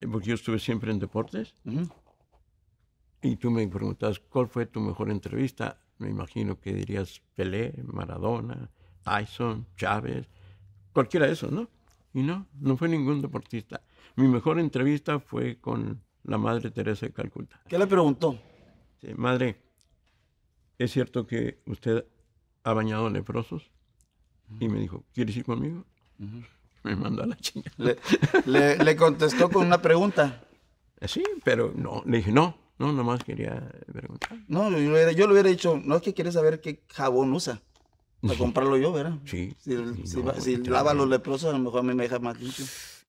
Eh, porque yo estuve siempre en deportes, y tú me preguntas, ¿cuál fue tu mejor entrevista? Me imagino que dirías Pelé, Maradona, Tyson, Chávez, cualquiera de esos, ¿no? Y no, no fue ningún deportista. Mi mejor entrevista fue con la Madre Teresa de Calcuta. ¿Qué le preguntó? madre, ¿es cierto que usted ha bañado leprosos? Y me dijo, ¿quieres ir conmigo? me mandó a la chingada. Le, contestó con una pregunta. Eh, sí, pero no, le dije, no, no, nomás quería preguntar. No, yo, le hubiera dicho, no es que quieres saber qué jabón usa. Para comprarlo yo, ¿verdad? Sí. Si, lava los leprosos, a lo mejor a mí me deja más limpio.